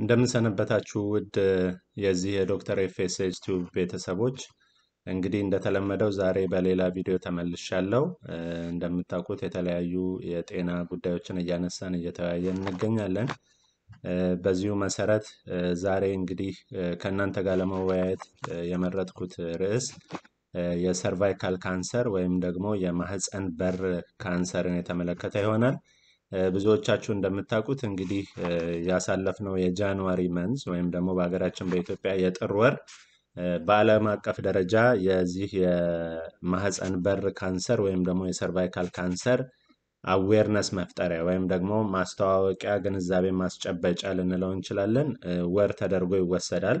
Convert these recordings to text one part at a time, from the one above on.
እንደምንሰነበታችሁ ውድ የዚህ የዶክተር ኤፍኤስኤች ቱብ ቤተሰቦች እንግዲህ እንደተለመደው ዛሬ በሌላ ቪዲዮ ተመልሻለሁ። እንደምታውቁት የተለያዩ የጤና ጉዳዮችን እያነሳን እየተወያየን እንገኛለን። በዚሁ መሰረት ዛሬ እንግዲህ ከእናንተ ጋር ለመወያየት የመረጥኩት ርዕስ የሰርቫይካል ካንሰር ወይም ደግሞ የማህፀን በር ካንሰርን የተመለከተ ይሆናል። ብዙዎቻችሁ እንደምታውቁት እንግዲህ ያሳለፍነው የጃንዋሪ መንዝ ወይም ደግሞ በሀገራችን በኢትዮጵያ የጥር ወር በዓለም አቀፍ ደረጃ የዚህ የማህፀን በር ካንሰር ወይም ደግሞ የሰርቫይካል ካንሰር አዌርነስ መፍጠሪያ ወይም ደግሞ ማስተዋወቂያ ግንዛቤ ማስጨበጫ ልንለው እንችላለን ወር ተደርጎ ይወሰዳል።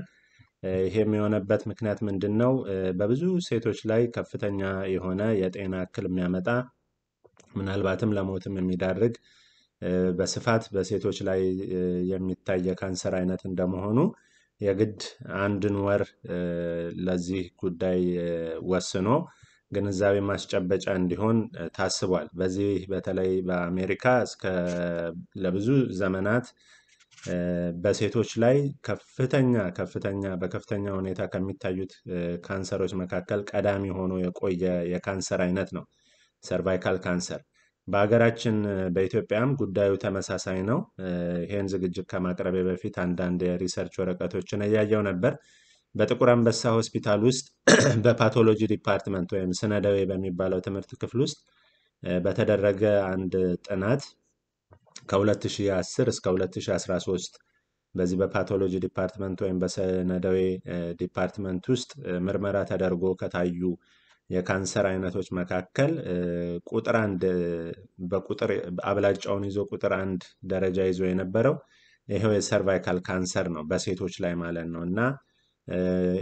ይሄ የሚሆነበት ምክንያት ምንድን ነው? በብዙ ሴቶች ላይ ከፍተኛ የሆነ የጤና እክል የሚያመጣ ምናልባትም ለሞትም የሚዳርግ በስፋት በሴቶች ላይ የሚታይ የካንሰር አይነት እንደመሆኑ የግድ አንድን ወር ለዚህ ጉዳይ ወስኖ ግንዛቤ ማስጨበጫ እንዲሆን ታስቧል። በዚህ በተለይ በአሜሪካ እስከ ለብዙ ዘመናት በሴቶች ላይ ከፍተኛ ከፍተኛ በከፍተኛ ሁኔታ ከሚታዩት ካንሰሮች መካከል ቀዳሚ ሆኖ የቆየ የካንሰር አይነት ነው። ሰርቫይካል ካንሰር በሀገራችን በኢትዮጵያም ጉዳዩ ተመሳሳይ ነው። ይህን ዝግጅት ከማቅረቤ በፊት አንዳንድ የሪሰርች ወረቀቶችን እያየው ነበር። በጥቁር አንበሳ ሆስፒታል ውስጥ በፓቶሎጂ ዲፓርትመንት ወይም ስነደዌ በሚባለው ትምህርት ክፍል ውስጥ በተደረገ አንድ ጥናት ከ2010 እስከ 2013 በዚህ በፓቶሎጂ ዲፓርትመንት ወይም በስነደዌ ዲፓርትመንት ውስጥ ምርመራ ተደርጎ ከታዩ የካንሰር አይነቶች መካከል ቁጥር አንድ በቁጥር አብላጫውን ይዞ ቁጥር አንድ ደረጃ ይዞ የነበረው ይሄው የሰርቫይካል ካንሰር ነው በሴቶች ላይ ማለት ነው እና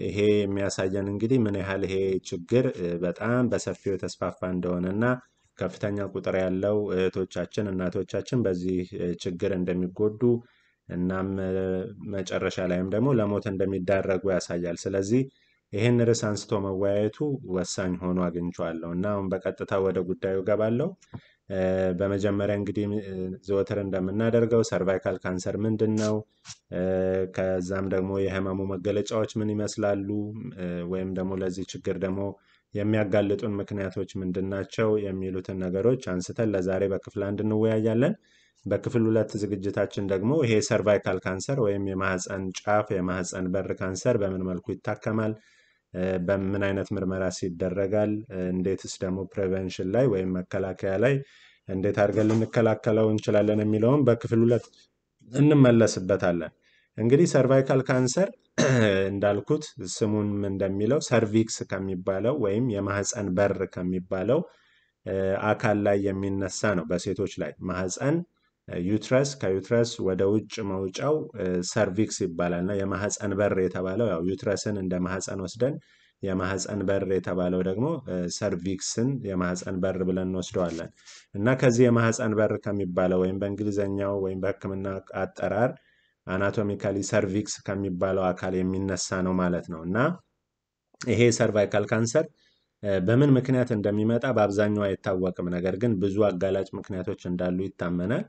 ይሄ የሚያሳየን እንግዲህ ምን ያህል ይሄ ችግር በጣም በሰፊው የተስፋፋ እንደሆነ እና ከፍተኛ ቁጥር ያለው እህቶቻችን እናቶቻችን በዚህ ችግር እንደሚጎዱ እናም መጨረሻ ላይም ደግሞ ለሞት እንደሚዳረጉ ያሳያል። ስለዚህ ይህን ርዕስ አንስቶ መወያየቱ ወሳኝ ሆኖ አግኝቼዋለሁ እና አሁን በቀጥታ ወደ ጉዳዩ ገባለሁ። በመጀመሪያ እንግዲህ ዘወትር እንደምናደርገው ሰርቫይካል ካንሰር ምንድን ነው? ከዛም ደግሞ የህመሙ መገለጫዎች ምን ይመስላሉ? ወይም ደግሞ ለዚህ ችግር ደግሞ የሚያጋልጡን ምክንያቶች ምንድን ናቸው? የሚሉትን ነገሮች አንስተን ለዛሬ በክፍል አንድ እንወያያለን። በክፍል ሁለት ዝግጅታችን ደግሞ ይሄ ሰርቫይካል ካንሰር ወይም የማህፀን ጫፍ የማህፀን በር ካንሰር በምን መልኩ ይታከማል በምን አይነት ምርመራስ ይደረጋል? እንዴትስ ደግሞ ፕሬቨንሽን ላይ ወይም መከላከያ ላይ እንዴት አድርገን ልንከላከለው እንችላለን የሚለውን በክፍል ሁለት እንመለስበታለን። እንግዲህ ሰርቫይካል ካንሰር እንዳልኩት ስሙን እንደሚለው ሰርቪክስ ከሚባለው ወይም የማህፀን በር ከሚባለው አካል ላይ የሚነሳ ነው። በሴቶች ላይ ማህፀን ዩትረስ ከዩትረስ ወደ ውጭ መውጫው ሰርቪክስ ይባላል እና የማህፀን በር የተባለው ያው ዩትረስን እንደ ማህፀን ወስደን የማህፀን በር የተባለው ደግሞ ሰርቪክስን የማህፀን በር ብለን እንወስደዋለን እና ከዚህ የማህፀን በር ከሚባለው ወይም በእንግሊዘኛው ወይም በሕክምና አጠራር አናቶሚካሊ ሰርቪክስ ከሚባለው አካል የሚነሳ ነው ማለት ነው እና ይሄ ሰርቫይካል ካንሰር በምን ምክንያት እንደሚመጣ በአብዛኛው አይታወቅም። ነገር ግን ብዙ አጋላጭ ምክንያቶች እንዳሉ ይታመናል።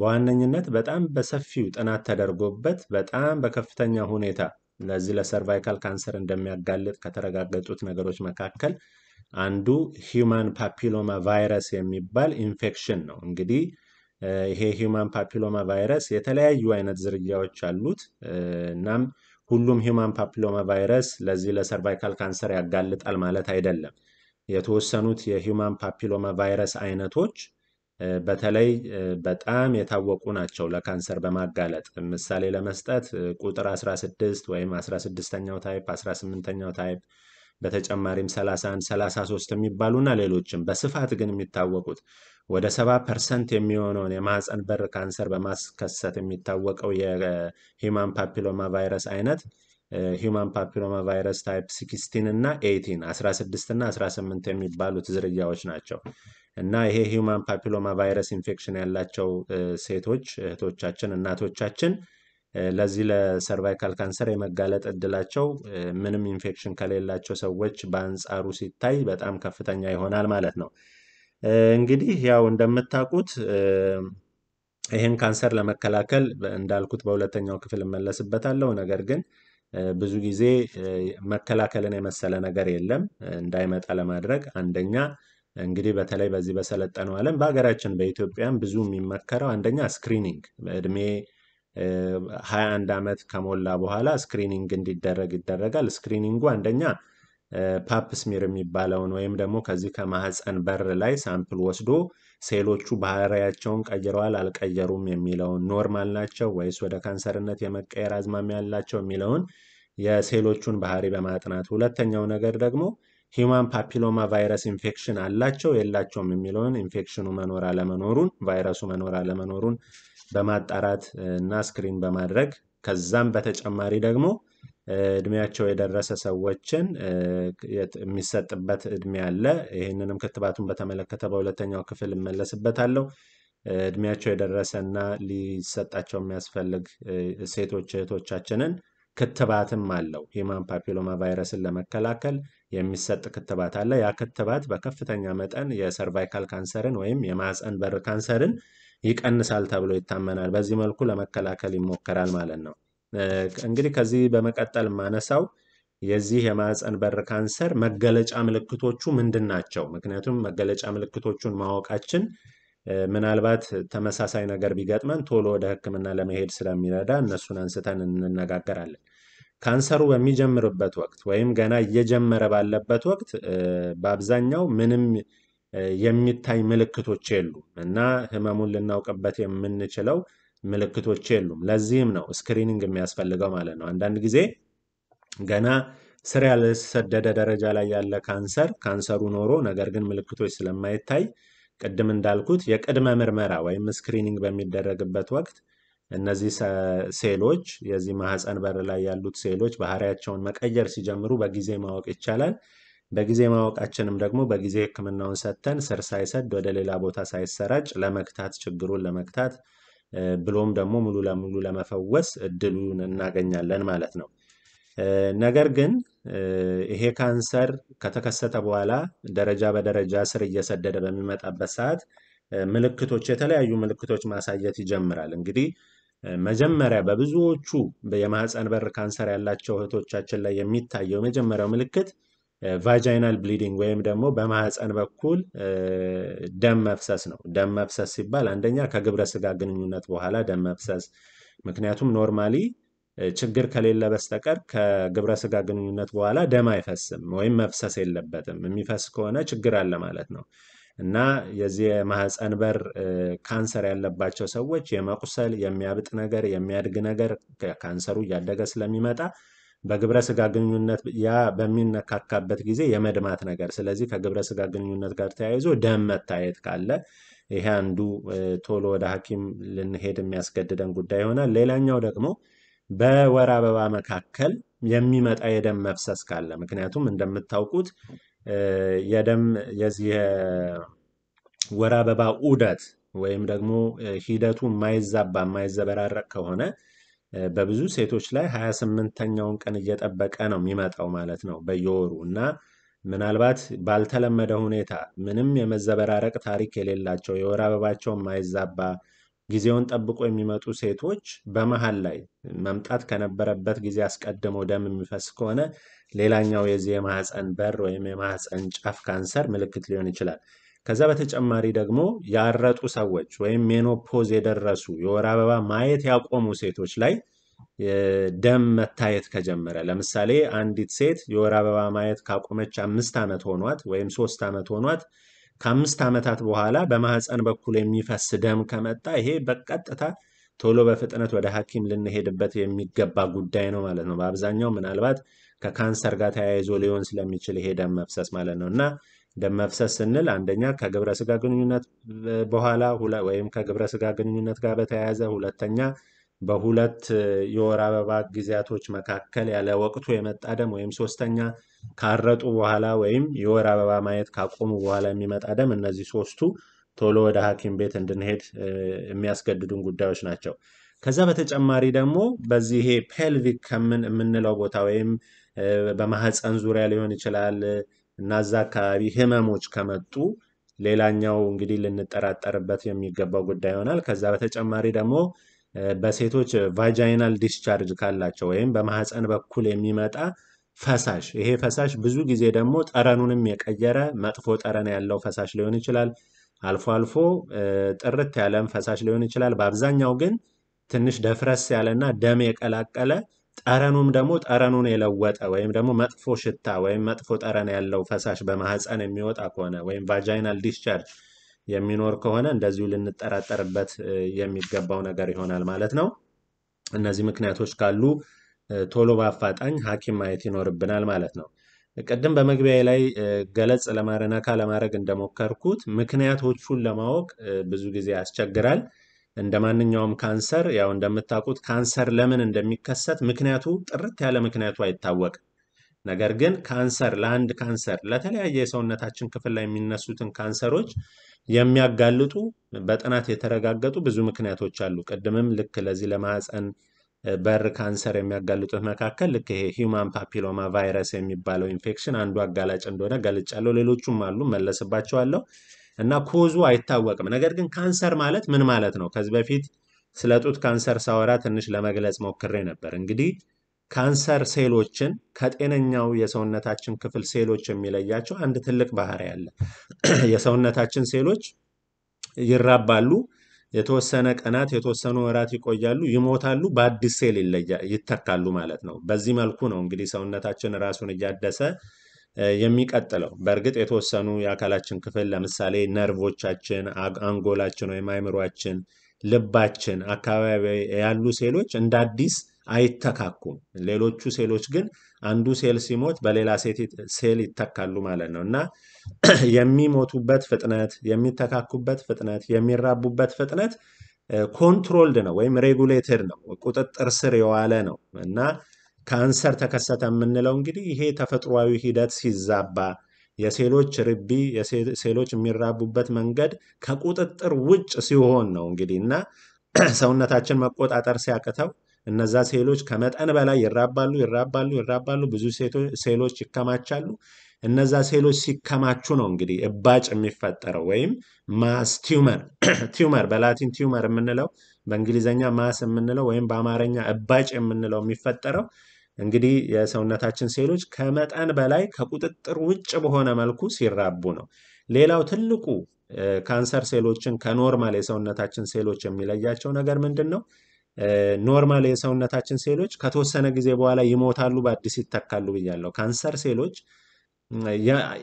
በዋነኝነት በጣም በሰፊው ጥናት ተደርጎበት በጣም በከፍተኛ ሁኔታ ለዚህ ለሰርቫይካል ካንሰር እንደሚያጋልጥ ከተረጋገጡት ነገሮች መካከል አንዱ ሂዩማን ፓፒሎማ ቫይረስ የሚባል ኢንፌክሽን ነው። እንግዲህ ይሄ ሂዩማን ፓፒሎማ ቫይረስ የተለያዩ አይነት ዝርያዎች አሉት። እናም ሁሉም ሂዩማን ፓፒሎማ ቫይረስ ለዚህ ለሰርቫይካል ካንሰር ያጋልጣል ማለት አይደለም። የተወሰኑት የሂዩማን ፓፒሎማ ቫይረስ አይነቶች በተለይ በጣም የታወቁ ናቸው ለካንሰር በማጋለጥ ምሳሌ ለመስጠት ቁጥር 16 ወይም 16ኛው ታይፕ 18ኛው ታይፕ በተጨማሪም 31 33 የሚባሉና ሌሎችም በስፋት ግን የሚታወቁት ወደ 70 ፐርሰንት የሚሆነውን የማህፀን በር ካንሰር በማስከሰት የሚታወቀው የሂማን ፓፒሎማ ቫይረስ አይነት ሂውማን ፓፒሎማ ቫይረስ ታይፕ ሲክስቲን እና ኤይቲን 16 እና 18 የሚባሉት ዝርያዎች ናቸው እና ይሄ ሂውማን ፓፒሎማ ቫይረስ ኢንፌክሽን ያላቸው ሴቶች እህቶቻችን፣ እናቶቻችን ለዚህ ለሰርቫይካል ካንሰር የመጋለጥ እድላቸው ምንም ኢንፌክሽን ከሌላቸው ሰዎች በአንጻሩ ሲታይ በጣም ከፍተኛ ይሆናል ማለት ነው። እንግዲህ ያው እንደምታውቁት ይህን ካንሰር ለመከላከል እንዳልኩት በሁለተኛው ክፍል እመለስበታለሁ። ነገር ግን ብዙ ጊዜ መከላከልን የመሰለ ነገር የለም እንዳይመጣ ለማድረግ አንደኛ እንግዲህ በተለይ በዚህ በሰለጠነው ዓለም በሀገራችን በኢትዮጵያም ብዙ የሚመከረው አንደኛ ስክሪኒንግ በእድሜ ሀያ አንድ ዓመት ከሞላ በኋላ ስክሪኒንግ እንዲደረግ ይደረጋል። ስክሪኒንጉ አንደኛ ፓፕስሚር የሚባለውን ወይም ደግሞ ከዚህ ከማህፀን በር ላይ ሳምፕል ወስዶ ሴሎቹ ባህሪያቸውን ቀይረዋል አልቀየሩም የሚለውን ኖርማል ናቸው ወይስ ወደ ካንሰርነት የመቀየር አዝማሚያ ያላቸው የሚለውን የሴሎቹን ባህሪ በማጥናት ሁለተኛው ነገር ደግሞ ሂማን ፓፒሎማ ቫይረስ ኢንፌክሽን አላቸው የላቸውም የሚለውን ኢንፌክሽኑ መኖር አለመኖሩን ቫይረሱ መኖር አለመኖሩን በማጣራት እና ስክሪን በማድረግ ከዛም በተጨማሪ ደግሞ እድሜያቸው የደረሰ ሰዎችን የሚሰጥበት እድሜ አለ። ይህንንም ክትባቱን በተመለከተ በሁለተኛው ክፍል እመለስበታለሁ። እድሜያቸው የደረሰና ሊሰጣቸው የሚያስፈልግ ሴቶች እህቶቻችንን ክትባትም አለው። ሂማን ፓፒሎማ ቫይረስን ለመከላከል የሚሰጥ ክትባት አለ። ያ ክትባት በከፍተኛ መጠን የሰርቫይካል ካንሰርን ወይም የማህፀን በር ካንሰርን ይቀንሳል ተብሎ ይታመናል። በዚህ መልኩ ለመከላከል ይሞከራል ማለት ነው። እንግዲህ ከዚህ በመቀጠል የማነሳው የዚህ የማህፀን በር ካንሰር መገለጫ ምልክቶቹ ምንድን ናቸው? ምክንያቱም መገለጫ ምልክቶቹን ማወቃችን ምናልባት ተመሳሳይ ነገር ቢገጥመን ቶሎ ወደ ሕክምና ለመሄድ ስለሚረዳ እነሱን አንስተን እንነጋገራለን። ካንሰሩ በሚጀምርበት ወቅት ወይም ገና እየጀመረ ባለበት ወቅት በአብዛኛው ምንም የሚታይ ምልክቶች የሉም እና ህመሙን ልናውቅበት የምንችለው ምልክቶች የሉም። ለዚህም ነው ስክሪኒንግ የሚያስፈልገው ማለት ነው። አንዳንድ ጊዜ ገና ስር ያልሰደደ ደረጃ ላይ ያለ ካንሰር ካንሰሩ ኖሮ ነገር ግን ምልክቶች ስለማይታይ ቅድም እንዳልኩት የቅድመ ምርመራ ወይም ስክሪኒንግ በሚደረግበት ወቅት እነዚህ ሴሎች የዚህ ማህፀን በር ላይ ያሉት ሴሎች ባህሪያቸውን መቀየር ሲጀምሩ በጊዜ ማወቅ ይቻላል። በጊዜ ማወቃችንም ደግሞ በጊዜ ሕክምናውን ሰጥተን ስር ሳይሰድ ወደ ሌላ ቦታ ሳይሰራጭ ለመግታት ችግሩን ለመግታት ብሎም ደግሞ ሙሉ ለሙሉ ለመፈወስ እድሉን እናገኛለን ማለት ነው። ነገር ግን ይሄ ካንሰር ከተከሰተ በኋላ ደረጃ በደረጃ ስር እየሰደደ በሚመጣበት ሰዓት ምልክቶች፣ የተለያዩ ምልክቶች ማሳየት ይጀምራል። እንግዲህ መጀመሪያ በብዙዎቹ የማህፀን በር ካንሰር ያላቸው እህቶቻችን ላይ የሚታየው የመጀመሪያው ምልክት ቫጃይናል ብሊዲንግ ወይም ደግሞ በማህፀን በኩል ደም መፍሰስ ነው። ደም መፍሰስ ሲባል አንደኛ ከግብረ ስጋ ግንኙነት በኋላ ደም መፍሰስ፣ ምክንያቱም ኖርማሊ ችግር ከሌለ በስተቀር ከግብረ ስጋ ግንኙነት በኋላ ደም አይፈስም ወይም መፍሰስ የለበትም። የሚፈስ ከሆነ ችግር አለ ማለት ነው እና የዚህ የማህፀን በር ካንሰር ያለባቸው ሰዎች የመቁሰል የሚያብጥ ነገር የሚያድግ ነገር ካንሰሩ እያደገ ስለሚመጣ በግብረ ስጋ ግንኙነት ያ በሚነካካበት ጊዜ የመድማት ነገር ስለዚህ ከግብረ ስጋ ግንኙነት ጋር ተያይዞ ደም መታየት ካለ ይሄ አንዱ ቶሎ ወደ ሐኪም ልንሄድ የሚያስገድደን ጉዳይ ይሆናል። ሌላኛው ደግሞ በወር አበባ መካከል የሚመጣ የደም መፍሰስ ካለ ምክንያቱም እንደምታውቁት የደም የዚህ የወር አበባ ዑደት ወይም ደግሞ ሂደቱ የማይዛባ የማይዘበራረቅ ከሆነ በብዙ ሴቶች ላይ ሀያ ስምንተኛውን ቀን እየጠበቀ ነው የሚመጣው ማለት ነው በየወሩ እና ምናልባት ባልተለመደ ሁኔታ ምንም የመዘበራረቅ ታሪክ የሌላቸው የወር አበባቸው የማይዛባ ጊዜውን ጠብቆ የሚመጡ ሴቶች በመሀል ላይ መምጣት ከነበረበት ጊዜ አስቀድሞ ደም የሚፈስ ከሆነ ሌላኛው የዚህ የማህፀን በር ወይም የማህፀን ጫፍ ካንሰር ምልክት ሊሆን ይችላል። ከዛ በተጨማሪ ደግሞ ያረጡ ሰዎች ወይም ሜኖፖዝ የደረሱ የወር አበባ ማየት ያቆሙ ሴቶች ላይ ደም መታየት ከጀመረ ለምሳሌ አንዲት ሴት የወር አበባ ማየት ካቆመች አምስት ዓመት ሆኗት ወይም ሶስት ዓመት ሆኗት ከአምስት ዓመታት በኋላ በማህፀን በኩል የሚፈስ ደም ከመጣ ይሄ በቀጥታ ቶሎ በፍጥነት ወደ ሐኪም ልንሄድበት የሚገባ ጉዳይ ነው ማለት ነው። በአብዛኛው ምናልባት ከካንሰር ጋር ተያይዞ ሊሆን ስለሚችል ይሄ ደም መፍሰስ ማለት ነው እና ደም መፍሰስ ስንል አንደኛ ከግብረ ስጋ ግንኙነት በኋላ ወይም ከግብረ ስጋ ግንኙነት ጋር በተያያዘ፣ ሁለተኛ በሁለት የወር አበባ ጊዜያቶች መካከል ያለ ወቅቱ የመጣ ደም ወይም ሶስተኛ ካረጡ በኋላ ወይም የወር አበባ ማየት ካቆሙ በኋላ የሚመጣ ደም። እነዚህ ሶስቱ ቶሎ ወደ ሐኪም ቤት እንድንሄድ የሚያስገድዱን ጉዳዮች ናቸው። ከዛ በተጨማሪ ደግሞ በዚህ ፔልቪክ ከምን የምንለው ቦታ ወይም በማህፀን ዙሪያ ሊሆን ይችላል እና እዛ አካባቢ ህመሞች ከመጡ ሌላኛው እንግዲህ ልንጠራጠርበት የሚገባው ጉዳይ ይሆናል። ከዛ በተጨማሪ ደግሞ በሴቶች ቫጃይናል ዲስቻርጅ ካላቸው ወይም በማህፀን በኩል የሚመጣ ፈሳሽ ይሄ ፈሳሽ ብዙ ጊዜ ደግሞ ጠረኑንም የቀየረ መጥፎ ጠረን ያለው ፈሳሽ ሊሆን ይችላል። አልፎ አልፎ ጥርት ያለም ፈሳሽ ሊሆን ይችላል። በአብዛኛው ግን ትንሽ ደፍረስ ያለና ደም የቀላቀለ ጠረኑም ደግሞ ጠረኑን የለወጠ ወይም ደግሞ መጥፎ ሽታ ወይም መጥፎ ጠረን ያለው ፈሳሽ በማህፀን የሚወጣ ከሆነ ወይም ቫጃይናል ዲስቻርጅ የሚኖር ከሆነ እንደዚሁ ልንጠራጠርበት የሚገባው ነገር ይሆናል ማለት ነው። እነዚህ ምክንያቶች ካሉ ቶሎ በአፋጣኝ ሐኪም ማየት ይኖርብናል ማለት ነው። ቅድም በመግቢያ ላይ ገለጽ ለማረናካ ለማድረግ እንደሞከርኩት ምክንያቶቹን ለማወቅ ብዙ ጊዜ ያስቸግራል። እንደ ማንኛውም ካንሰር ያው እንደምታውቁት ካንሰር ለምን እንደሚከሰት ምክንያቱ ጥርት ያለ ምክንያቱ አይታወቅም። ነገር ግን ካንሰር ለአንድ ካንሰር ለተለያየ የሰውነታችን ክፍል ላይ የሚነሱትን ካንሰሮች የሚያጋልጡ በጥናት የተረጋገጡ ብዙ ምክንያቶች አሉ። ቅድምም ልክ ለዚህ ለማህፀን በር ካንሰር የሚያጋልጡት መካከል ልክ ይሄ ሂውማን ፓፒሎማ ቫይረስ የሚባለው ኢንፌክሽን አንዱ አጋላጭ እንደሆነ ገልጫለሁ። ሌሎቹም አሉ መለስባቸዋለሁ። እና ኮዙ አይታወቅም። ነገር ግን ካንሰር ማለት ምን ማለት ነው? ከዚህ በፊት ስለ ጡት ካንሰር ሳወራ ትንሽ ለመግለጽ ሞክሬ ነበር። እንግዲህ ካንሰር ሴሎችን ከጤነኛው የሰውነታችን ክፍል ሴሎች የሚለያቸው አንድ ትልቅ ባህሪ አለ። የሰውነታችን ሴሎች ይራባሉ፣ የተወሰነ ቀናት የተወሰኑ ወራት ይቆያሉ፣ ይሞታሉ፣ በአዲስ ሴል ይተካሉ ማለት ነው። በዚህ መልኩ ነው እንግዲህ ሰውነታችን ራሱን እያደሰ የሚቀጥለው በእርግጥ የተወሰኑ የአካላችን ክፍል ለምሳሌ ነርቮቻችን፣ አንጎላችን ወይም አይምሯችን፣ ልባችን አካባቢ ያሉ ሴሎች እንደ አዲስ አይተካኩም። ሌሎቹ ሴሎች ግን አንዱ ሴል ሲሞት በሌላ ሴል ይተካሉ ማለት ነው እና የሚሞቱበት ፍጥነት፣ የሚተካኩበት ፍጥነት፣ የሚራቡበት ፍጥነት ኮንትሮልድ ነው ወይም ሬጉሌትድ ነው፣ ቁጥጥር ስር የዋለ ነው እና ካንሰር ተከሰተ የምንለው እንግዲህ ይሄ ተፈጥሯዊ ሂደት ሲዛባ የሴሎች ርቢ ሴሎች የሚራቡበት መንገድ ከቁጥጥር ውጭ ሲሆን ነው እንግዲህ እና ሰውነታችን መቆጣጠር ሲያቅተው እነዛ ሴሎች ከመጠን በላይ ይራባሉ ይራባሉ ይራባሉ ብዙ ሴሎች ይከማቻሉ እነዛ ሴሎች ሲከማቹ ነው እንግዲህ እባጭ የሚፈጠረው ወይም ማስ ቲመር ቲዩመር በላቲን ቲዩመር የምንለው በእንግሊዝኛ ማስ የምንለው ወይም በአማርኛ እባጭ የምንለው የሚፈጠረው እንግዲህ የሰውነታችን ሴሎች ከመጠን በላይ ከቁጥጥር ውጭ በሆነ መልኩ ሲራቡ ነው። ሌላው ትልቁ ካንሰር ሴሎችን ከኖርማል የሰውነታችን ሴሎች የሚለያቸው ነገር ምንድን ነው? ኖርማል የሰውነታችን ሴሎች ከተወሰነ ጊዜ በኋላ ይሞታሉ፣ በአዲስ ይተካሉ ብያለሁ። ካንሰር ሴሎች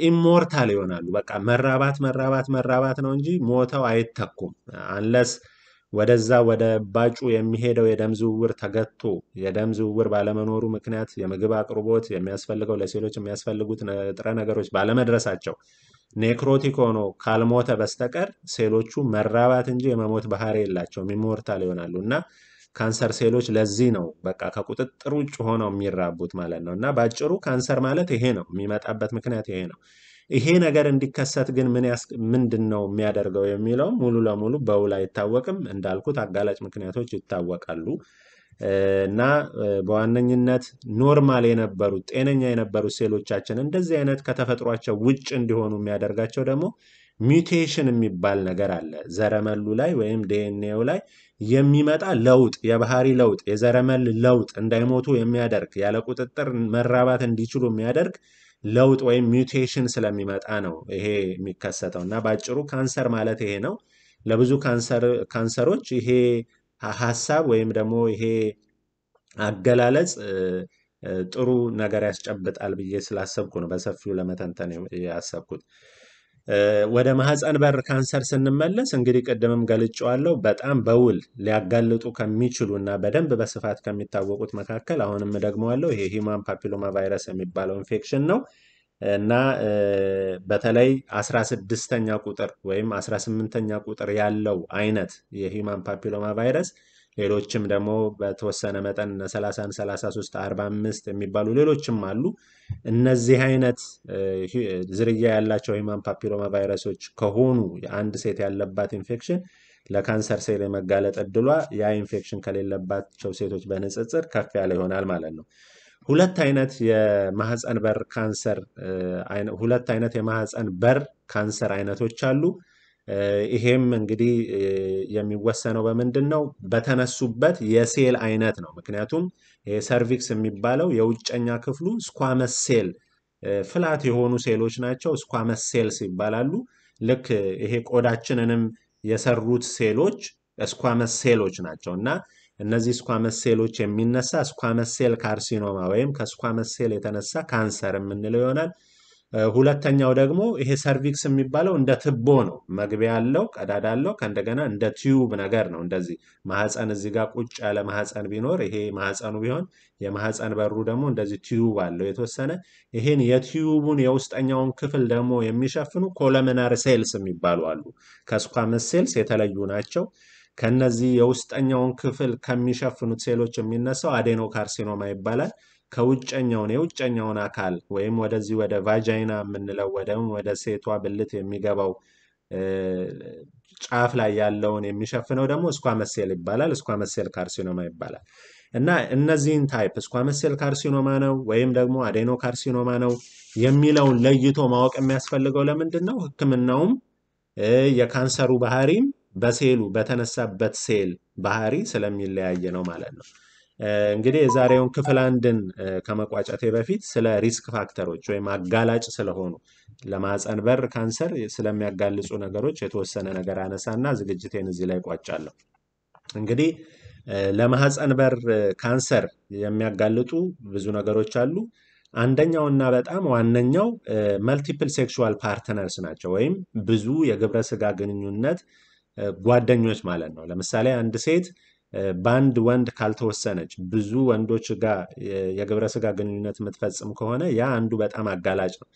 ኢሞርታል ይሆናሉ። በቃ መራባት መራባት መራባት ነው እንጂ ሞተው አይተኩም አንለስ ወደዛ ወደ ባጩ የሚሄደው የደም ዝውውር ተገቶ የደም ዝውውር ባለመኖሩ ምክንያት የምግብ አቅርቦት የሚያስፈልገው ለሴሎች የሚያስፈልጉት ንጥረ ነገሮች ባለመድረሳቸው ኔክሮቲክ ሆኖ ካልሞተ በስተቀር ሴሎቹ መራባት እንጂ የመሞት ባህሪ የላቸውም፣ ኢሞርታል ይሆናሉ እና ካንሰር ሴሎች ለዚህ ነው በቃ ከቁጥጥር ውጭ ሆነው የሚራቡት ማለት ነው። እና በአጭሩ ካንሰር ማለት ይሄ ነው፣ የሚመጣበት ምክንያት ይሄ ነው። ይሄ ነገር እንዲከሰት ግን ምንድን ነው የሚያደርገው የሚለው ሙሉ ለሙሉ በውል አይታወቅም። እንዳልኩት አጋላጭ ምክንያቶች ይታወቃሉ እና በዋነኝነት ኖርማል የነበሩት ጤነኛ የነበሩት ሴሎቻችን እንደዚህ አይነት ከተፈጥሯቸው ውጭ እንዲሆኑ የሚያደርጋቸው ደግሞ ሚውቴሽን የሚባል ነገር አለ። ዘረመሉ ላይ ወይም ዲኤንኤው ላይ የሚመጣ ለውጥ፣ የባህሪ ለውጥ፣ የዘረመል ለውጥ እንዳይሞቱ የሚያደርግ ያለ ቁጥጥር መራባት እንዲችሉ የሚያደርግ ለውጥ ወይም ሚውቴሽን ስለሚመጣ ነው ይሄ የሚከሰተው እና በአጭሩ ካንሰር ማለት ይሄ ነው። ለብዙ ካንሰሮች ይሄ ሀሳብ ወይም ደግሞ ይሄ አገላለጽ ጥሩ ነገር ያስጨብጣል ብዬ ስላሰብኩ ነው በሰፊው ለመተንተን ያሰብኩት። ወደ ማህፀን በር ካንሰር ስንመለስ እንግዲህ ቅድምም ገልጬዋለሁ። በጣም በውል ሊያጋልጡ ከሚችሉ እና በደንብ በስፋት ከሚታወቁት መካከል አሁንም ደግመዋለሁ፣ ይሄ ሂማን ፓፒሎማ ቫይረስ የሚባለው ኢንፌክሽን ነው እና በተለይ 16ኛ ቁጥር ወይም 18 ተኛ ቁጥር ያለው አይነት የሂማን ፓፒሎማ ቫይረስ ሌሎችም ደግሞ በተወሰነ መጠን 30 33 45 የሚባሉ ሌሎችም አሉ። እነዚህ አይነት ዝርያ ያላቸው ሂማን ፓፒሎማ ቫይረሶች ከሆኑ አንድ ሴት ያለባት ኢንፌክሽን ለካንሰር ሴል የመጋለጥ እድሏ ያ ኢንፌክሽን ከሌለባቸው ሴቶች በንጽጽር ከፍ ያለ ይሆናል ማለት ነው። ሁለት አይነት የማህፀን በር ካንሰር ሁለት አይነት የማህፀን በር ካንሰር አይነቶች አሉ። ይሄም እንግዲህ የሚወሰነው በምንድን ነው? በተነሱበት የሴል አይነት ነው። ምክንያቱም ሰርቪክስ የሚባለው የውጨኛ ክፍሉ ስኳመስ ሴል ፍላት የሆኑ ሴሎች ናቸው። ስኳመስ ሴልስ ይባላሉ። ልክ ይሄ ቆዳችንንም የሰሩት ሴሎች ስኳመስ ሴሎች ናቸው እና እነዚህ ስኳመስ ሴሎች የሚነሳ ስኳመስ ሴል ካርሲኖማ ወይም ከስኳመስ ሴል የተነሳ ካንሰር የምንለው ይሆናል። ሁለተኛው ደግሞ ይሄ ሰርቪክስ የሚባለው እንደ ትቦ ነው። መግቢያ አለው፣ ቀዳዳ አለው። ከእንደገና እንደ ቲዩብ ነገር ነው። እንደዚህ ማህፀን እዚህ ጋር ቁጭ ያለ ማህፀን ቢኖር ይሄ ማህፀኑ ቢሆን የማህፀን በሩ ደግሞ እንደዚህ ቲዩብ አለው የተወሰነ። ይሄን የቲዩቡን የውስጠኛውን ክፍል ደግሞ የሚሸፍኑ ኮለመናር ሴልስ የሚባሉ አሉ። ከስኳምስ ሴልስ የተለዩ ናቸው። ከነዚህ የውስጠኛውን ክፍል ከሚሸፍኑት ሴሎች የሚነሳው አዴኖካርሲኖማ ይባላል። ከውጨኛውን የውጨኛውን አካል ወይም ወደዚህ ወደ ቫጃይና የምንለው ወደም ወደ ሴቷ ብልት የሚገባው ጫፍ ላይ ያለውን የሚሸፍነው ደግሞ እስኳ መሴል ይባላል። መሴል ካርሲኖማ ይባላል። እና እነዚህን ታይፕ እስኳ መሴል ካርሲኖማ ነው ወይም ደግሞ አዴኖ ካርሲኖማ ነው የሚለውን ለይቶ ማወቅ የሚያስፈልገው ለምንድን ነው? ሕክምናውም የካንሰሩ ባህሪም በሴሉ በተነሳበት ሴል ባህሪ ስለሚለያየ ነው ማለት ነው። እንግዲህ የዛሬውን ክፍል አንድን ከመቋጨቴ በፊት ስለ ሪስክ ፋክተሮች ወይም አጋላጭ ስለሆኑ ለማህፀን በር ካንሰር ስለሚያጋልጹ ነገሮች የተወሰነ ነገር አነሳና ዝግጅቴን እዚህ ላይ ቋጫለሁ። እንግዲህ ለማህፀን በር ካንሰር የሚያጋልጡ ብዙ ነገሮች አሉ። አንደኛው እና በጣም ዋነኛው መልቲፕል ሴክሹዋል ፓርትነርስ ናቸው፣ ወይም ብዙ የግብረ ስጋ ግንኙነት ጓደኞች ማለት ነው። ለምሳሌ አንድ ሴት በአንድ ወንድ ካልተወሰነች ብዙ ወንዶች ጋር የግብረ ስጋ ግንኙነት የምትፈጽም ከሆነ ያ አንዱ በጣም አጋላጭ ነው።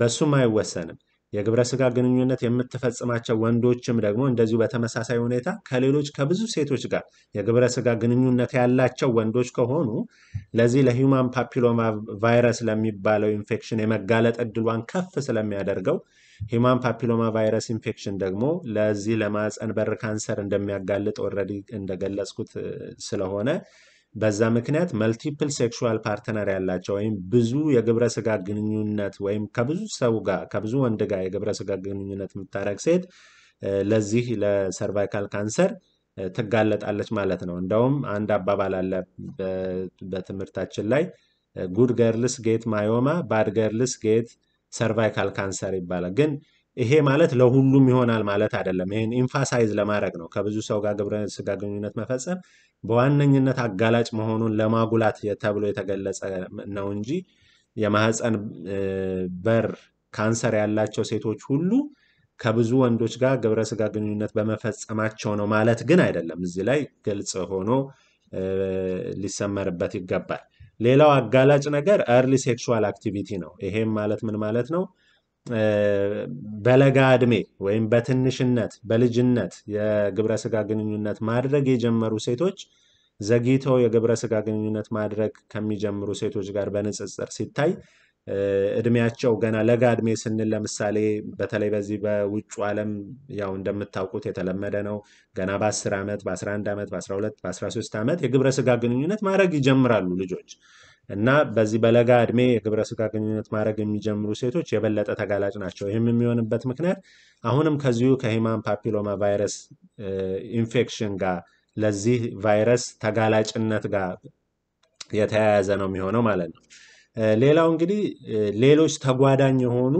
በሱም አይወሰንም። የግብረ ስጋ ግንኙነት የምትፈጽማቸው ወንዶችም ደግሞ እንደዚሁ በተመሳሳይ ሁኔታ ከሌሎች ከብዙ ሴቶች ጋር የግብረ ስጋ ግንኙነት ያላቸው ወንዶች ከሆኑ ለዚህ ለሂውማን ፓፒሎማ ቫይረስ ለሚባለው ኢንፌክሽን የመጋለጥ እድሏን ከፍ ስለሚያደርገው ሂማን ፓፒሎማ ቫይረስ ኢንፌክሽን ደግሞ ለዚህ ለማፀን በር ካንሰር እንደሚያጋልጥ ኦልሬዲ እንደገለጽኩት ስለሆነ በዛ ምክንያት መልቲፕል ሴክሹዋል ፓርትነር ያላቸው ወይም ብዙ የግብረ ስጋ ግንኙነት ወይም ከብዙ ሰው ጋር ከብዙ ወንድ ጋር የግብረ ስጋ ግንኙነት የምታደረግ ሴት ለዚህ ለሰርቫይካል ካንሰር ትጋለጣለች ማለት ነው። እንደውም አንድ አባባል አለ በትምህርታችን ላይ ጉድ ገርልስ ጌት ማዮማ ባድ ገርልስ ጌት ሰርቫይካል ካንሰር ይባላል። ግን ይሄ ማለት ለሁሉም ይሆናል ማለት አይደለም። ይህን ኢምፋሳይዝ ለማድረግ ነው። ከብዙ ሰው ጋር ግብረ ስጋ ግንኙነት መፈጸም በዋነኝነት አጋላጭ መሆኑን ለማጉላት ተብሎ የተገለጸ ነው እንጂ የማህፀን በር ካንሰር ያላቸው ሴቶች ሁሉ ከብዙ ወንዶች ጋር ግብረ ስጋ ግንኙነት በመፈጸማቸው ነው ማለት ግን አይደለም። እዚህ ላይ ግልጽ ሆኖ ሊሰመርበት ይገባል። ሌላው አጋላጭ ነገር ኤርሊ ሴክሹዋል አክቲቪቲ ነው። ይሄም ማለት ምን ማለት ነው? በለጋ እድሜ ወይም በትንሽነት በልጅነት የግብረ ስጋ ግንኙነት ማድረግ የጀመሩ ሴቶች ዘግይተው የግብረ ስጋ ግንኙነት ማድረግ ከሚጀምሩ ሴቶች ጋር በንጽጽር ሲታይ እድሜያቸው ገና ለጋ እድሜ ስንል ለምሳሌ በተለይ በዚህ በውጩ ዓለም ያው እንደምታውቁት የተለመደ ነው። ገና በ10 ዓመት፣ በ11 ዓመት፣ በ12 በ13 ዓመት የግብረ ስጋ ግንኙነት ማድረግ ይጀምራሉ ልጆች እና በዚህ በለጋ እድሜ የግብረ ስጋ ግንኙነት ማድረግ የሚጀምሩ ሴቶች የበለጠ ተጋላጭ ናቸው። ይህም የሚሆንበት ምክንያት አሁንም ከዚሁ ከሂማን ፓፒሎማ ቫይረስ ኢንፌክሽን ጋር ለዚህ ቫይረስ ተጋላጭነት ጋር የተያያዘ ነው የሚሆነው ማለት ነው። ሌላው እንግዲህ ሌሎች ተጓዳኝ የሆኑ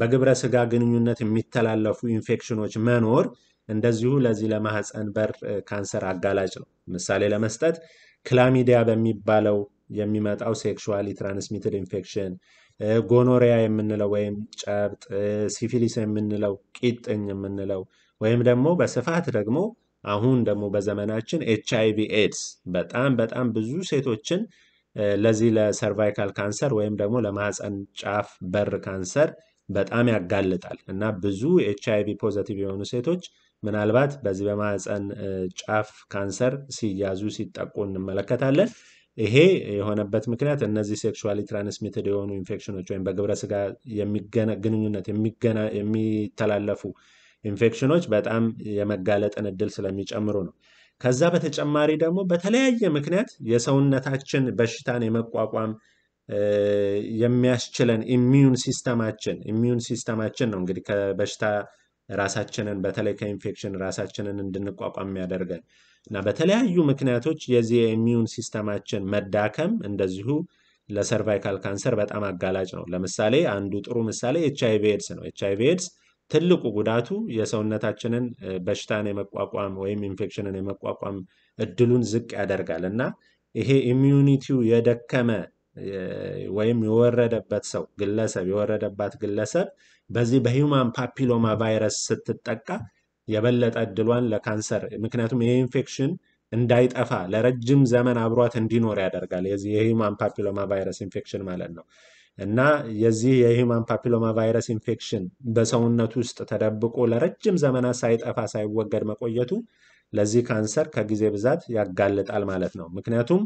በግብረ ስጋ ግንኙነት የሚተላለፉ ኢንፌክሽኖች መኖር እንደዚሁ ለዚህ ለማህፀን በር ካንሰር አጋላጭ ነው። ምሳሌ ለመስጠት ክላሚዲያ በሚባለው የሚመጣው ሴክሹዋሊ ትራንስሚትድ ኢንፌክሽን፣ ጎኖሪያ የምንለው ወይም ጨብጥ፣ ሲፊሊስ የምንለው ቂጥኝ የምንለው ወይም ደግሞ በስፋት ደግሞ አሁን ደግሞ በዘመናችን ኤች አይቪ ኤድስ በጣም በጣም ብዙ ሴቶችን ለዚህ ለሰርቫይካል ካንሰር ወይም ደግሞ ለማህፀን ጫፍ በር ካንሰር በጣም ያጋልጣል እና ብዙ ኤች አይቪ ፖዘቲቭ የሆኑ ሴቶች ምናልባት በዚህ በማህፀን ጫፍ ካንሰር ሲያዙ ሲጠቁ እንመለከታለን። ይሄ የሆነበት ምክንያት እነዚህ ሴክሹዋሊ ትራንስሚትድ የሆኑ ኢንፌክሽኖች ወይም በግብረ ስጋ ግንኙነት የሚተላለፉ ኢንፌክሽኖች በጣም የመጋለጥን እድል ስለሚጨምሩ ነው። ከዛ በተጨማሪ ደግሞ በተለያየ ምክንያት የሰውነታችን በሽታን የመቋቋም የሚያስችለን ኢሚዩን ሲስተማችን ኢሚዩን ሲስተማችን ነው እንግዲህ ከበሽታ ራሳችንን በተለይ ከኢንፌክሽን ራሳችንን እንድንቋቋም የሚያደርገን እና በተለያዩ ምክንያቶች የዚህ የኢሚዩን ሲስተማችን መዳከም እንደዚሁ ለሰርቫይካል ካንሰር በጣም አጋላጭ ነው። ለምሳሌ አንዱ ጥሩ ምሳሌ ኤች አይቪ ኤድስ ነው። ኤች አይቪ ኤድስ ትልቁ ጉዳቱ የሰውነታችንን በሽታን የመቋቋም ወይም ኢንፌክሽንን የመቋቋም እድሉን ዝቅ ያደርጋል እና ይሄ ኢሚዩኒቲው የደከመ ወይም የወረደበት ሰው ግለሰብ የወረደባት ግለሰብ በዚህ በሂውማን ፓፒሎማ ቫይረስ ስትጠቃ የበለጠ እድሏን ለካንሰር ምክንያቱም ይሄ ኢንፌክሽን እንዳይጠፋ ለረጅም ዘመን አብሯት እንዲኖር ያደርጋል። የዚህ የሂውማን ፓፒሎማ ቫይረስ ኢንፌክሽን ማለት ነው። እና የዚህ የሂማን ፓፒሎማ ቫይረስ ኢንፌክሽን በሰውነት ውስጥ ተደብቆ ለረጅም ዘመናት ሳይጠፋ ሳይወገድ መቆየቱ ለዚህ ካንሰር ከጊዜ ብዛት ያጋልጣል ማለት ነው። ምክንያቱም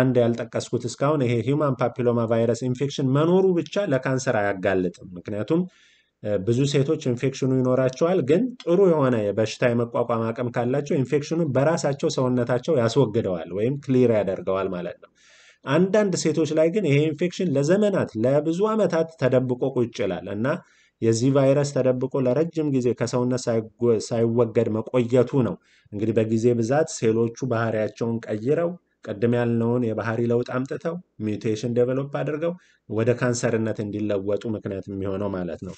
አንድ ያልጠቀስኩት እስካሁን ይሄ ሂማን ፓፒሎማ ቫይረስ ኢንፌክሽን መኖሩ ብቻ ለካንሰር አያጋልጥም። ምክንያቱም ብዙ ሴቶች ኢንፌክሽኑ ይኖራቸዋል፣ ግን ጥሩ የሆነ በሽታ የመቋቋም አቅም ካላቸው ኢንፌክሽኑን በራሳቸው ሰውነታቸው ያስወግደዋል ወይም ክሊር ያደርገዋል ማለት ነው። አንዳንድ ሴቶች ላይ ግን ይሄ ኢንፌክሽን ለዘመናት ለብዙ ዓመታት ተደብቆ ቁጭ ይላል እና የዚህ ቫይረስ ተደብቆ ለረጅም ጊዜ ከሰውነት ሳይወገድ መቆየቱ ነው እንግዲህ በጊዜ ብዛት ሴሎቹ ባህሪያቸውን ቀይረው ቅድም ያልነውን የባህሪ ለውጥ አምጥተው ሚውቴሽን ዴቨሎፕ አድርገው ወደ ካንሰርነት እንዲለወጡ ምክንያት የሚሆነው ማለት ነው።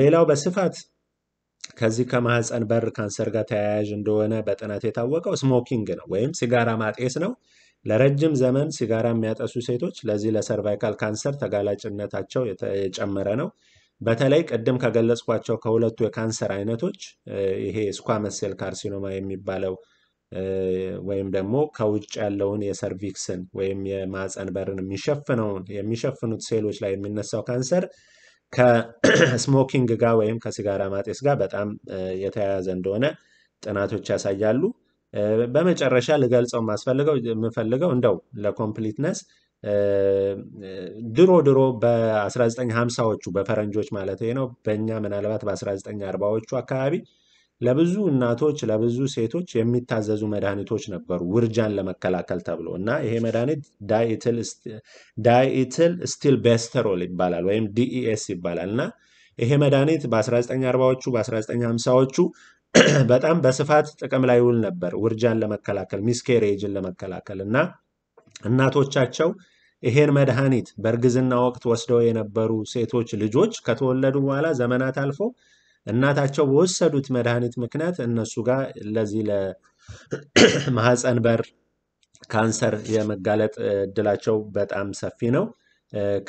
ሌላው በስፋት ከዚህ ከማህፀን በር ካንሰር ጋር ተያያዥ እንደሆነ በጥናት የታወቀው ስሞኪንግ ነው ወይም ሲጋራ ማጤስ ነው። ለረጅም ዘመን ሲጋራ የሚያጠሱ ሴቶች ለዚህ ለሰርቫይካል ካንሰር ተጋላጭነታቸው የጨመረ ነው። በተለይ ቅድም ከገለጽኳቸው ከሁለቱ የካንሰር አይነቶች ይሄ ስኳመስ ሴል ካርሲኖማ የሚባለው ወይም ደግሞ ከውጭ ያለውን የሰርቪክስን ወይም የማፀን በርን የሚሸፍነውን የሚሸፍኑት ሴሎች ላይ የሚነሳው ካንሰር ከስሞኪንግ ጋር ወይም ከሲጋራ ማጤስ ጋር በጣም የተያያዘ እንደሆነ ጥናቶች ያሳያሉ። በመጨረሻ ልገልጸው ማስፈልገው የምፈልገው እንደው ለኮምፕሊትነስ ድሮ ድሮ በ1950ዎቹ በፈረንጆች ማለት ነው በእኛ ምናልባት በ1940ዎቹ አካባቢ ለብዙ እናቶች ለብዙ ሴቶች የሚታዘዙ መድኃኒቶች ነበሩ ውርጃን ለመከላከል ተብሎ እና ይሄ መድኃኒት ዳይኢትል ስቲል ቤስተሮል ይባላል ወይም ዲኢኤስ ይባላል እና ይሄ መድኃኒት በ1940ዎቹ በ1950ዎቹ በጣም በስፋት ጥቅም ላይ ይውል ነበር ውርጃን ለመከላከል ሚስኬሬጅን ለመከላከል እና እናቶቻቸው ይሄን መድኃኒት በእርግዝና ወቅት ወስደው የነበሩ ሴቶች ልጆች ከተወለዱ በኋላ ዘመናት አልፎ እናታቸው በወሰዱት መድኃኒት ምክንያት እነሱ ጋር ለዚህ ለማህፀን በር ካንሰር የመጋለጥ እድላቸው በጣም ሰፊ ነው።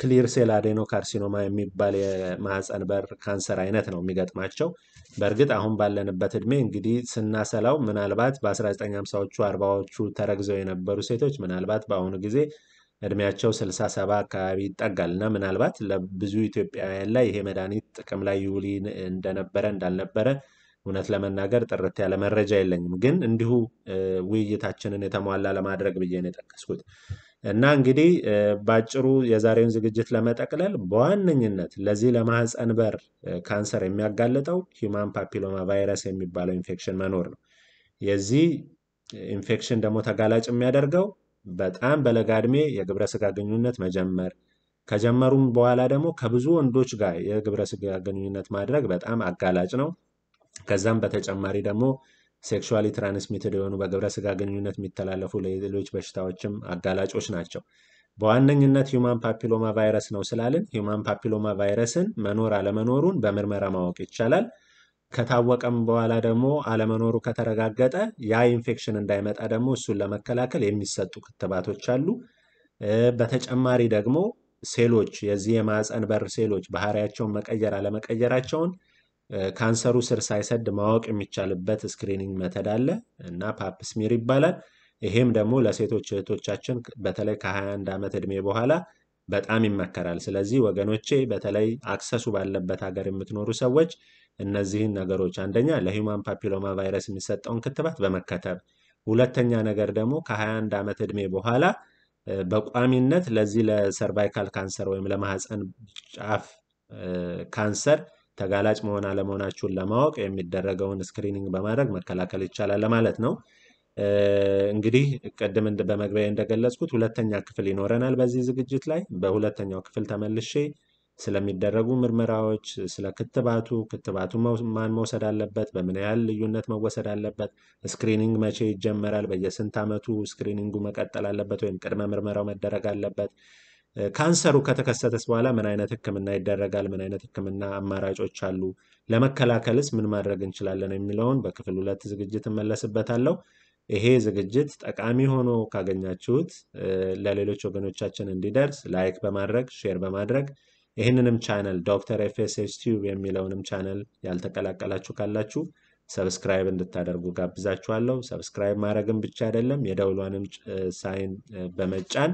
ክሊር ሴል አዴኖ ካርሲኖማ የሚባል የማህፀን በር ካንሰር አይነት ነው የሚገጥማቸው። በእርግጥ አሁን ባለንበት እድሜ እንግዲህ ስናሰላው ምናልባት በ1950ዎቹ አርባዎቹ ተረግዘው የነበሩ ሴቶች ምናልባት በአሁኑ ጊዜ እድሜያቸው 67 አካባቢ ይጠጋል እና ምናልባት ለብዙ ኢትዮጵያውያን ላይ ይሄ መድኃኒት ጥቅም ላይ ይውል እንደነበረ እንዳልነበረ እውነት ለመናገር ጥርት ያለ መረጃ የለኝም። ግን እንዲሁ ውይይታችንን የተሟላ ለማድረግ ብዬ ነው የጠቀስኩት። እና እንግዲህ በአጭሩ የዛሬውን ዝግጅት ለመጠቅለል በዋነኝነት ለዚህ ለማህፀን በር ካንሰር የሚያጋልጠው ሂውማን ፓፒሎማ ቫይረስ የሚባለው ኢንፌክሽን መኖር ነው። የዚህ ኢንፌክሽን ደግሞ ተጋላጭ የሚያደርገው በጣም በለጋ ዕድሜ የግብረ ስጋ ግንኙነት መጀመር ከጀመሩም በኋላ ደግሞ ከብዙ ወንዶች ጋር የግብረ ስጋ ግንኙነት ማድረግ በጣም አጋላጭ ነው። ከዛም በተጨማሪ ደግሞ ሴክሹዋሊ ትራንስሚትድ የሆኑ በግብረ ስጋ ግንኙነት የሚተላለፉ ለሌሎች በሽታዎችም አጋላጮች ናቸው። በዋነኝነት ሂውማን ፓፒሎማ ቫይረስ ነው ስላልን ሂውማን ፓፒሎማ ቫይረስን መኖር አለመኖሩን በምርመራ ማወቅ ይቻላል። ከታወቀም በኋላ ደግሞ አለመኖሩ ከተረጋገጠ ያ ኢንፌክሽን እንዳይመጣ ደግሞ እሱን ለመከላከል የሚሰጡ ክትባቶች አሉ። በተጨማሪ ደግሞ ሴሎች የዚህ የማፀን በር ሴሎች ባህሪያቸውን መቀየር አለመቀየራቸውን ካንሰሩ ስር ሳይሰድ ማወቅ የሚቻልበት ስክሪኒንግ መተድ አለ እና ፓፕስሚር ይባላል። ይሄም ደግሞ ለሴቶች እህቶቻችን በተለይ ከ21 ዓመት ዕድሜ በኋላ በጣም ይመከራል። ስለዚህ ወገኖቼ በተለይ አክሰሱ ባለበት ሀገር የምትኖሩ ሰዎች እነዚህን ነገሮች አንደኛ ለሂውማን ፓፒሎማ ቫይረስ የሚሰጠውን ክትባት በመከተብ ሁለተኛ ነገር ደግሞ ከ21 ዓመት ዕድሜ በኋላ በቋሚነት ለዚህ ለሰርቫይካል ካንሰር ወይም ለማህፀን ጫፍ ካንሰር ተጋላጭ መሆን አለመሆናችሁን ለማወቅ የሚደረገውን ስክሪኒንግ በማድረግ መከላከል ይቻላል ማለት ነው። እንግዲህ ቅድም በመግቢያ እንደገለጽኩት ሁለተኛ ክፍል ይኖረናል በዚህ ዝግጅት ላይ። በሁለተኛው ክፍል ተመልሼ ስለሚደረጉ ምርመራዎች፣ ስለ ክትባቱ፣ ክትባቱ ማን መውሰድ አለበት፣ በምን ያህል ልዩነት መወሰድ አለበት፣ ስክሪኒንግ መቼ ይጀመራል፣ በየስንት ዓመቱ ስክሪኒንጉ መቀጠል አለበት ወይም ቅድመ ምርመራው መደረግ አለበት ካንሰሩ ከተከሰተስ በኋላ ምን አይነት ህክምና ይደረጋል? ምን አይነት ህክምና አማራጮች አሉ? ለመከላከልስ ምን ማድረግ እንችላለን? የሚለውን በክፍል ሁለት ዝግጅት እመለስበታለሁ። ይሄ ዝግጅት ጠቃሚ ሆኖ ካገኛችሁት ለሌሎች ወገኖቻችን እንዲደርስ ላይክ በማድረግ ሼር በማድረግ ይህንንም ቻነል ዶክተር ኤፍኤስኤስ ቲዩብ የሚለውንም ቻነል ያልተቀላቀላችሁ ካላችሁ ሰብስክራይብ እንድታደርጉ ጋብዛችኋለሁ። ሰብስክራይብ ማድረግም ብቻ አይደለም የደውሏንም ሳይን በመጫን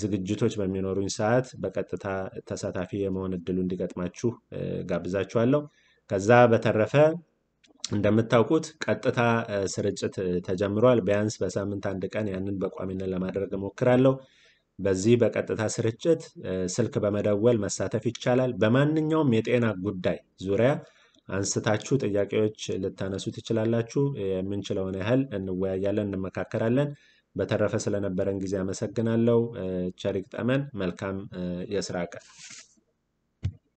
ዝግጅቶች በሚኖሩኝ ሰዓት በቀጥታ ተሳታፊ የመሆን እድሉ እንዲገጥማችሁ ጋብዛችኋለሁ። ከዛ በተረፈ እንደምታውቁት ቀጥታ ስርጭት ተጀምሯል። ቢያንስ በሳምንት አንድ ቀን ያንን በቋሚነት ለማድረግ እሞክራለሁ። በዚህ በቀጥታ ስርጭት ስልክ በመደወል መሳተፍ ይቻላል። በማንኛውም የጤና ጉዳይ ዙሪያ አንስታችሁ ጥያቄዎች ልታነሱ ትችላላችሁ። የምንችለውን ያህል እንወያያለን፣ እንመካከራለን። በተረፈ ስለነበረን ጊዜ አመሰግናለሁ። ቸሪቅ ጠመን መልካም የስራ ቀን